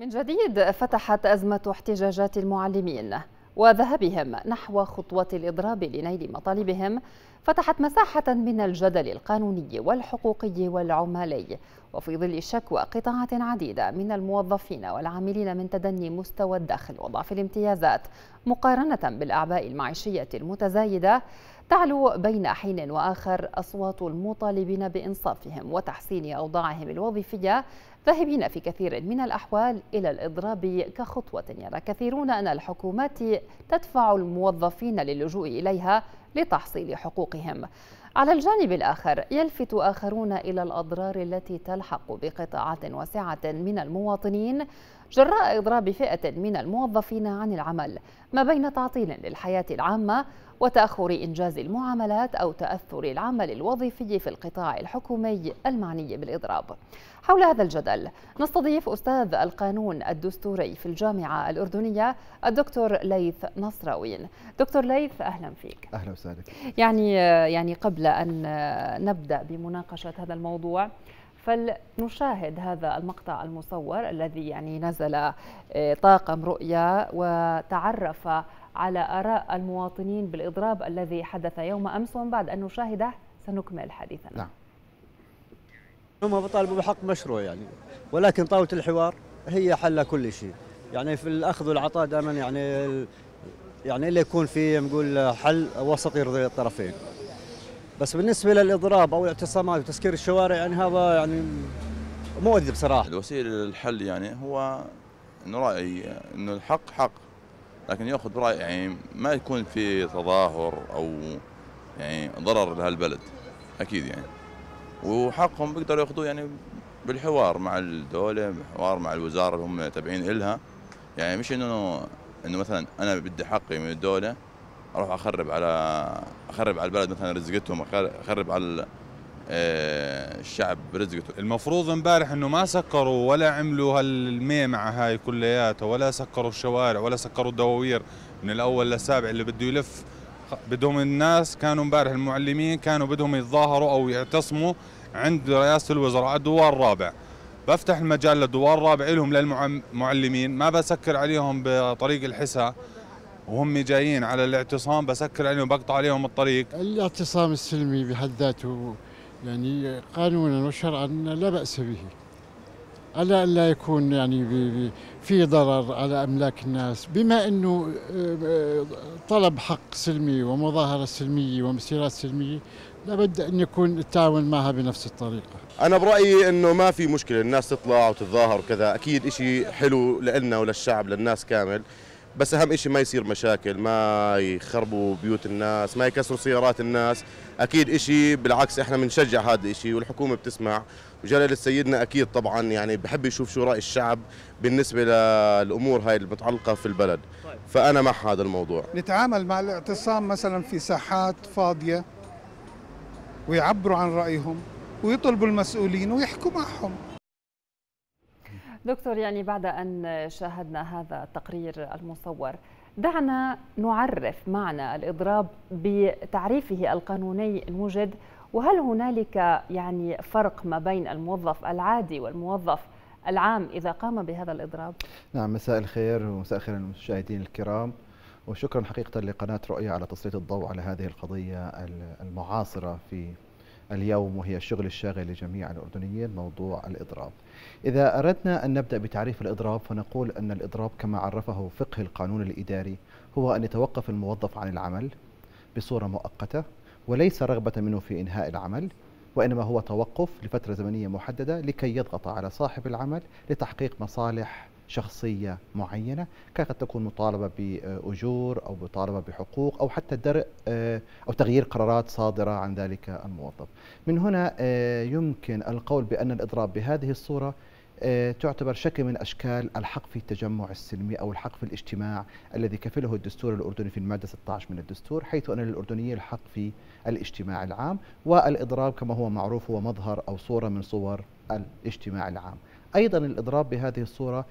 من جديد فتحت أزمة احتجاجات المعلمين وذهبهم نحو خطوة الإضراب لنيل مطالبهم فتحت مساحة من الجدل القانوني والحقوقي والعمالي وفي ظل شكوى قطاعات عديدة من الموظفين والعاملين من تدني مستوى الدخل وضعف الامتيازات مقارنة بالأعباء المعيشية المتزايدة تعلو بين حين واخر اصوات المطالبين بانصافهم وتحسين اوضاعهم الوظيفيه ذاهبين في كثير من الاحوال الى الاضراب كخطوه يرى كثيرون ان الحكومات تدفع الموظفين للجوء اليها لتحصيل حقوقهم على الجانب الآخر يلفت آخرون إلى الأضرار التي تلحق بقطاعات واسعة من المواطنين جراء إضراب فئة من الموظفين عن العمل ما بين تعطيل للحياة العامة وتأخر إنجاز المعاملات أو تأثر العمل الوظيفي في القطاع الحكومي المعني بالإضراب حول هذا الجدل نستضيف أستاذ القانون الدستوري في الجامعة الأردنية الدكتور ليث نصراوين دكتور ليث أهلا فيك أهلا وسهلا يعني, يعني قبل أن نبدأ بمناقشة هذا الموضوع فلنشاهد هذا المقطع المصور الذي يعني نزل آه، طاقم رؤيا وتعرف على آراء المواطنين بالإضراب الذي حدث يوم أمس ومن بعد أن نشاهده سنكمل حديثنا نعم. هم بيطالبوا بحق مشروع يعني ولكن طاوله الحوار هي حل كل شيء يعني في الاخذ والعطاء دائما يعني يعني اللي يكون في نقول حل وسط يرضي الطرفين بس بالنسبه للاضراب او الاعتصامات وتسكير الشوارع يعني هذا يعني مؤذي بصراحه الوسيله للحل يعني هو انه رايي انه الحق حق لكن ياخذ براي يعني ما يكون في تظاهر او يعني ضرر لهالبلد اكيد يعني وحقهم بيقدروا ياخذوه يعني بالحوار مع الدوله بالحوار مع الوزاره اللي هم تابعين الها يعني مش انه انه مثلا انا بدي حقي من الدوله اروح اخرب على اخرب على البلد مثلا رزقتهم اخرب على آه، الشعب رزقته المفروض امبارح انه ما سكروا ولا عملوا هالميمعة هاي كلياتها ولا سكروا الشوارع ولا سكروا الدواوير من الاول للسابع اللي بده يلف بدهم الناس كانوا امبارح المعلمين كانوا بدهم يتظاهروا او يعتصموا عند رئاسه الوزراء الدوار الرابع بفتح المجال للدوار الرابع لهم للمعلمين ما بسكر عليهم بطريق الحساب وهم جايين على الاعتصام بسكر عليهم بقطع عليهم الطريق الاعتصام السلمي بحد ذاته يعني قانونا وشرعا لا باس به على لا يكون يعني في ضرر على املاك الناس بما انه آه، طلب حق سلمي ومظاهره سلميه ومسيرات سلميه لابد ان يكون التعامل معها بنفس الطريقه. انا برايي انه ما في مشكله الناس تطلع وتتظاهر وكذا، اكيد شيء حلو لنا وللشعب للناس كامل، بس اهم شيء ما يصير مشاكل ما يخربوا بيوت الناس ما يكسروا سيارات الناس اكيد شيء بالعكس احنا بنشجع هذا الشيء والحكومه بتسمع وجلاله سيدنا اكيد طبعا يعني بحب يشوف شو راي الشعب بالنسبه للامور هاي المتعلقه في البلد طيب. فانا مع هذا الموضوع نتعامل مع الاعتصام مثلا في ساحات فاضيه ويعبروا عن رايهم ويطلبوا المسؤولين ويحكوا معهم دكتور يعني بعد أن شاهدنا هذا التقرير المصور دعنا نعرف معنى الإضراب بتعريفه القانوني الموجد وهل هنالك يعني فرق ما بين الموظف العادي والموظف العام إذا قام بهذا الإضراب؟ نعم مساء الخير ومساء الخير للمشاهدين الكرام وشكرا حقيقة لقناة رؤية على تسليط الضوء على هذه القضية المعاصرة في اليوم وهي الشغل الشاغل لجميع الأردنيين موضوع الإضراب إذا أردنا أن نبدأ بتعريف الإضراب فنقول أن الإضراب كما عرفه فقه القانون الإداري هو أن يتوقف الموظف عن العمل بصورة مؤقتة وليس رغبة منه في إنهاء العمل وإنما هو توقف لفترة زمنية محددة لكي يضغط على صاحب العمل لتحقيق مصالح شخصية معينة كانت قد تكون مطالبة بأجور أو مطالبة بحقوق أو حتى درء آه، أو تغيير قرارات صادرة عن ذلك الموظف من هنا آه، يمكن القول بأن الإضراب بهذه الصورة آه، تعتبر شكل من اشكال الحق في التجمع السلمي او الحق في الاجتماع الذي كفله الدستور الاردني في الماده 16 من الدستور حيث ان للاردنيين الحق في الاجتماع العام والاضراب كما هو معروف هو مظهر او صوره من صور الاجتماع العام. ايضا الاضراب بهذه الصوره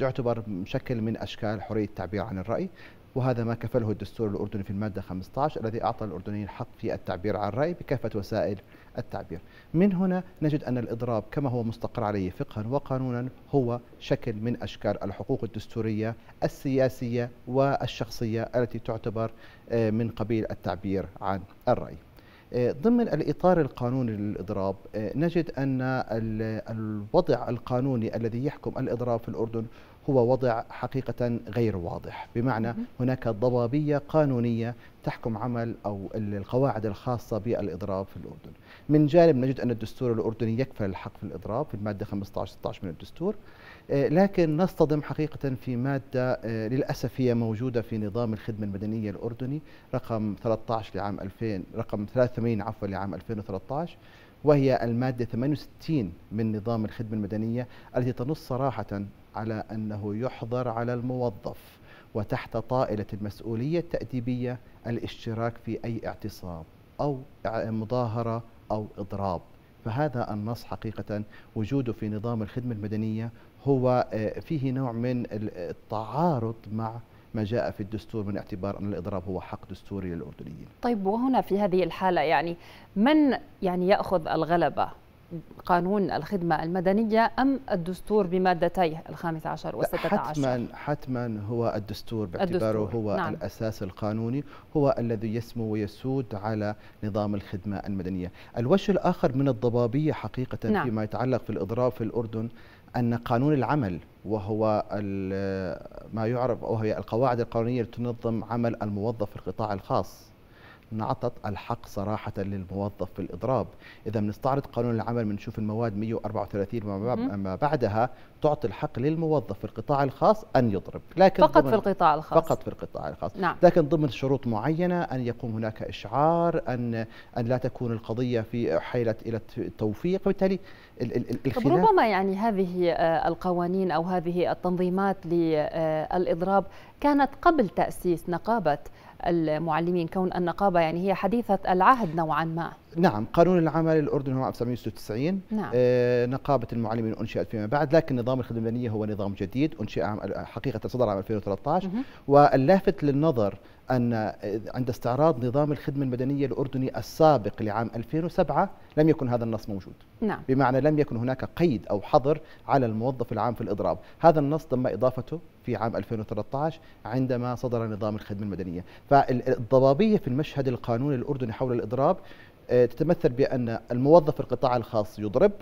يعتبر شكل من اشكال حريه التعبير عن الراي وهذا ما كفله الدستور الأردني في المادة 15 الذي أعطى الأردنيين الحق في التعبير عن الرأي بكافة وسائل التعبير من هنا نجد أن الإضراب كما هو مستقر عليه فقها وقانونا هو شكل من أشكال الحقوق الدستورية السياسية والشخصية التي تعتبر آه، من قبيل التعبير عن الرأي ضمن الإطار القانوني للإضراب آه، نجد أن الوضع القانوني الذي يحكم الإضراب في الأردن هو وضع حقيقة غير واضح بمعنى هناك ضبابية قانونية تحكم عمل أو القواعد الخاصة بالإضراب في الأردن من جانب نجد أن الدستور الأردني يكفل الحق في الإضراب في المادة 15-16 من الدستور آه، لكن نصطدم حقيقة في مادة آه، للأسف هي موجودة في نظام الخدمة المدنية الأردني رقم 13 لعام 2000 رقم 83 عفوا لعام 2013 وهي المادة 68 من نظام الخدمة المدنية التي تنص صراحة على أنه يحظر على الموظف وتحت طائلة المسؤولية التأديبية الاشتراك في أي اعتصام أو مظاهرة أو إضراب فهذا النص حقيقة وجوده في نظام الخدمة المدنية هو آه، فيه نوع من التعارض مع ما جاء في الدستور من اعتبار أن الإضراب هو حق دستوري للأردنيين طيب وهنا في هذه الحالة يعني من يعني يأخذ الغلبة قانون الخدمة المدنية أم الدستور بمادتيه الخامسة عشر والستة عشر حتما, حتما هو الدستور باعتباره الدستور. هو نعم. الأساس القانوني هو الذي يسمو ويسود على نظام الخدمة المدنية الوجه الآخر من الضبابية حقيقة نعم. فيما يتعلق في الإضراب في الأردن أن قانون العمل وهو ما يعرف وهي القواعد القانونية التي تنظم عمل الموظف في القطاع الخاص انعطت الحق صراحة للموظف في الإضراب إذا بنستعرض قانون العمل بنشوف المواد 134 ما بعدها تعطي الحق للموظف في القطاع الخاص أن يضرب لكن فقط في القطاع الخاص فقط في القطاع الخاص نعم. لكن ضمن شروط معينة أن يقوم هناك إشعار أن أن لا تكون القضية في حيلة إلى التوفيق وبالتالي ربما يعني هذه آه، القوانين أو هذه التنظيمات للإضراب آه، كانت قبل تأسيس نقابة المعلمين كون النقابة يعني هي حديثة العهد نوعا ما نعم قانون العمل الاردني هو 1996 نعم. آه نقابه المعلمين انشئت فيما بعد لكن نظام الخدمه المدنيه هو نظام جديد انشئ حقيقه صدر عام 2013 مه. واللافت للنظر ان آه، عند استعراض نظام الخدمه المدنيه الاردني السابق لعام 2007 لم يكن هذا النص موجود نعم. بمعنى لم يكن هناك قيد او حظر على الموظف العام في الاضراب هذا النص تم اضافته في عام 2013 عندما صدر نظام الخدمه المدنيه فالضبابيه في المشهد القانوني الاردني حول الاضراب آه، تتمثل بأن الموظف في القطاع الخاص يضرب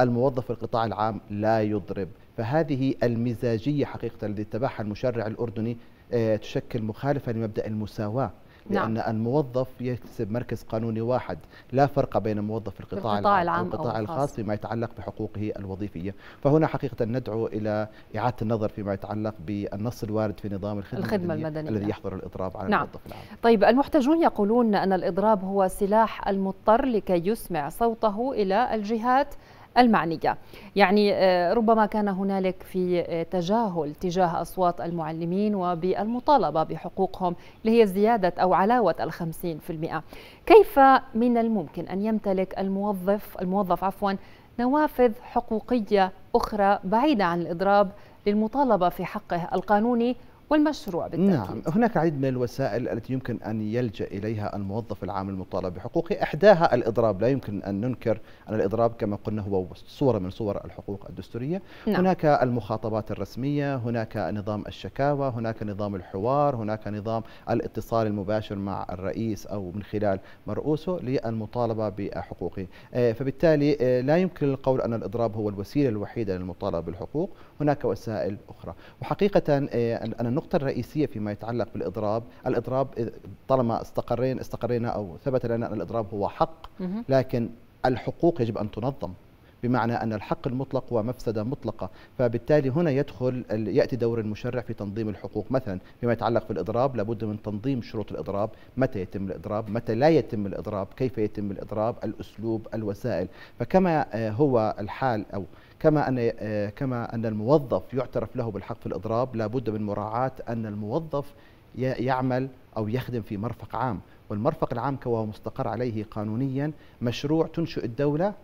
الموظف في القطاع العام لا يضرب فهذه المزاجية حقيقة التي اتبعها المشرع الأردني آه، تشكل مخالفة لمبدأ المساواة لأن نعم. الموظف يكسب مركز قانوني واحد لا فرق بين موظف القطاع, القطاع العام والقطاع الخاص فيما يتعلق بحقوقه الوظيفية فهنا حقيقة ندعو إلى إعادة النظر فيما يتعلق بالنص الوارد في نظام الخدمة, الخدمة المدنية, المدنية الذي يحظر الإضراب على نعم. الموظف العام طيب المحتجون يقولون أن الإضراب هو سلاح المضطر لكي يسمع صوته إلى الجهات المعنية يعني آه، ربما كان هنالك في آه، تجاهل تجاه أصوات المعلمين وبالمطالبة بحقوقهم اللي هي زيادة أو علاوة الخمسين في المئة كيف من الممكن أن يمتلك الموظف الموظف عفوا نوافذ حقوقية أخرى بعيدة عن الإضراب للمطالبة في حقه القانوني والمشروع بالتأكيد نعم هناك عديد من الوسائل التي يمكن أن يلجأ إليها الموظف العام المطالب بحقوقه إحداها الإضراب لا يمكن أن ننكر أن الإضراب كما قلنا هو صورة من صور الحقوق الدستورية نعم. هناك المخاطبات الرسمية هناك نظام الشكاوى هناك نظام الحوار هناك نظام الاتصال المباشر مع الرئيس أو من خلال مرؤوسه للمطالبة بحقوقه آه، فبالتالي آه، لا يمكن القول أن الإضراب هو الوسيلة الوحيدة للمطالبة بالحقوق هناك وسائل أخرى وحقيقة آه، أنا النقطة الرئيسية فيما يتعلق بالإضراب الإضراب طالما استقرينا استقرينا أو ثبت لنا أن الإضراب هو حق لكن الحقوق يجب أن تنظم بمعنى أن الحق المطلق هو مفسدة مطلقة فبالتالي هنا يدخل يأتي دور المشرع في تنظيم الحقوق مثلا فيما يتعلق بالإضراب لابد من تنظيم شروط الإضراب متى يتم الإضراب متى لا يتم الإضراب كيف يتم الإضراب الأسلوب الوسائل فكما آه، هو الحال أو كما أن آه، كما أن الموظف يعترف له بالحق في الإضراب لابد من مراعاة أن الموظف يعمل أو يخدم في مرفق عام والمرفق العام هو مستقر عليه قانونيا مشروع تنشئ الدولة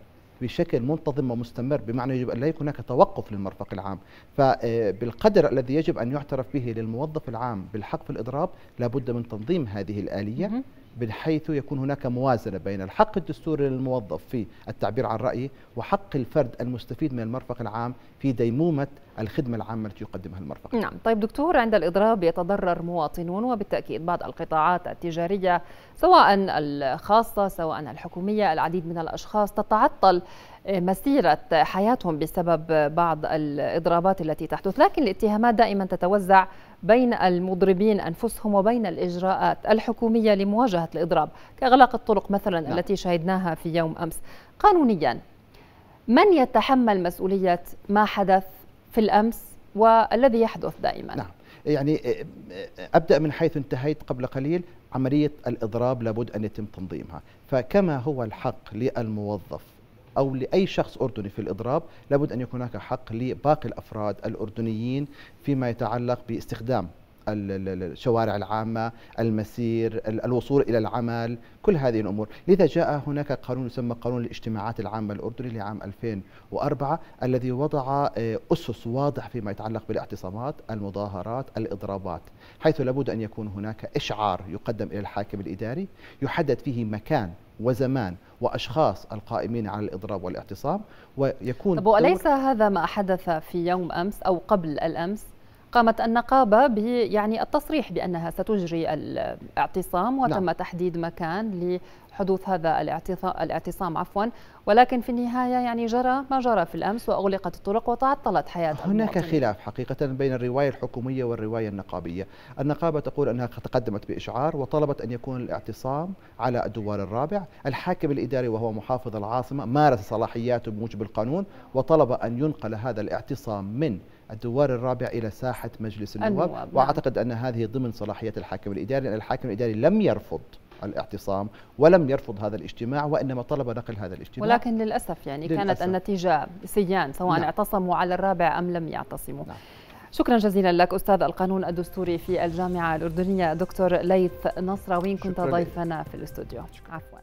بشكل منتظم ومستمر بمعنى يجب أن لا يكون هناك توقف للمرفق العام فبالقدر آه، الذي يجب أن يعترف به للموظف العام بالحق في الإضراب لابد من تنظيم هذه الآلية بحيث يكون هناك موازنة بين الحق الدستوري للموظف في التعبير عن رأيه وحق الفرد المستفيد من المرفق العام في ديمومة الخدمة العامة التي يقدمها المرفق نعم طيب دكتور عند الإضراب يتضرر مواطنون وبالتأكيد بعض القطاعات التجارية سواء الخاصة سواء الحكومية العديد من الأشخاص تتعطل آه، مسيرة حياتهم بسبب بعض الإضرابات التي تحدث لكن الاتهامات دائما تتوزع بين المضربين أنفسهم وبين الإجراءات الحكومية لمواجهة الإضراب كإغلاق الطرق مثلا نعم. التي شهدناها في يوم أمس قانونيا من يتحمل مسؤولية ما حدث في الأمس والذي يحدث دائما نعم يعني آه، آه، أبدأ من حيث انتهيت قبل قليل عملية الإضراب لابد أن يتم تنظيمها فكما هو الحق للموظف أو لأي شخص أردني في الإضراب لابد أن يكون هناك حق لباقي الأفراد الأردنيين فيما يتعلق باستخدام الشوارع العامة المسير الوصول إلى العمل كل هذه الأمور لذا جاء هناك قانون يسمى قانون الاجتماعات العامة الأردني لعام 2004 الذي وضع آه، أسس واضح فيما يتعلق بالاعتصامات المظاهرات الإضرابات حيث لابد أن يكون هناك إشعار يقدم إلى الحاكم الإداري يحدد فيه مكان وزمان واشخاص القائمين على الاضراب والاعتصام ويكون طب وليس هذا ما حدث في يوم امس او قبل الامس قامت النقابة يعني التصريح بأنها ستجري الاعتصام نعم. وتم نعم. تحديد مكان لحدوث هذا الاعتصام عفوا ولكن في النهاية يعني جرى ما جرى في الأمس وأغلقت الطرق وتعطلت حياة هناك المواطنين. خلاف حقيقة بين الرواية الحكومية والرواية النقابية النقابة تقول أنها تقدمت بإشعار وطلبت أن يكون الاعتصام على الدوار الرابع الحاكم الإداري وهو محافظ العاصمة مارس صلاحياته بموجب القانون وطلب أن ينقل هذا الاعتصام من الدوار الرابع إلى ساحة مجلس النواب نعم. وأعتقد أن هذه ضمن صلاحية الحاكم الإداري لأن الحاكم الإداري لم يرفض الاعتصام ولم يرفض هذا الاجتماع وإنما طلب نقل هذا الاجتماع ولكن للأسف يعني للأسف. كانت النتيجة سيان سواء نعم. اعتصموا على الرابع أم لم يعتصموا نعم. شكرا جزيلا لك استاذ القانون الدستوري في الجامعه الاردنيه دكتور ليث نصراوين كنت ضيفنا في الاستوديو عفوا